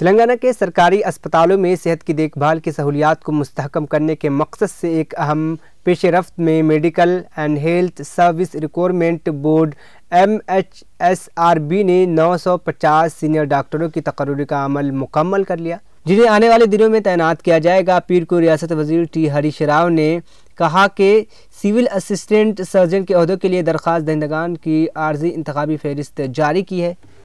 तेलंगाना के सरकारी अस्पतालों में सेहत की देखभाल की सहूलियात को मस्तकम करने के मकसद से एक अहम पेश रफ्त में medical and health service requirement board M H S R B ने 950 सीनियर डॉक्टरों की तकर्री का अमल मुकम्मल कर लिया जिन्हें आने वाले दिनों में तैनात किया जाएगा पीर को रियासत वजीर टी हरीश राव ने कहा कि सिविल असिस्टेंट सर्जन के अहदों के लिए दरख्वास्त दहंदगान की आर्जी इंतबी फहरिस्त जारी की है